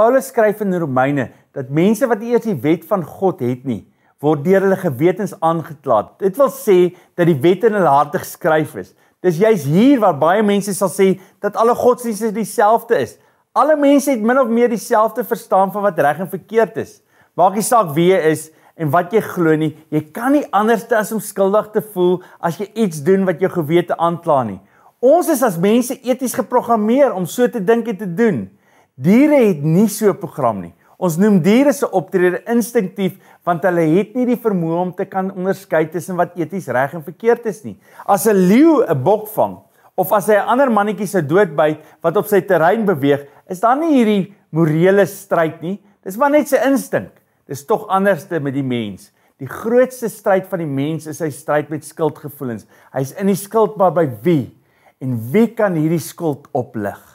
Paulus skryf in Romeine dat mense wat eers die wet van God het nie, word deur hulle gewetens aangekla. Dit wil sê dat die wet in hulle harte geskryf is. Dis juis hier waar baie mense sal sê dat alle godsdienste dieselfde is. Alle mense het min of meer dieselfde verstaan van wat reg en verkeerd is. Maak nie saak wie jy is en wat jy glo nie, jy kan nie anders as om skuldig te voel as jy iets doen wat jou gewete aankla nie. Ons is as mense eties geprogrammeer om so te dink en te doen. Diere het nie so 'n program nie. Ons noem diere se optrede instinktief want hulle het nie die vermoë om te kan onderskei tussen wat eties reg en verkeerd is nie. As 'n leeu 'n bok vang of as hy 'n ander mannetjie se dood byt wat op sy terrein beweeg, is daar nie hierdie morele stryd nie. Dis maar net sy instink. Dis tog anderste met die mens. Die grootste stryd van die mens is sy stryd met skuldgevoelens. Hy's in die skuld maar by wie? En wie kan hierdie skuld oplig?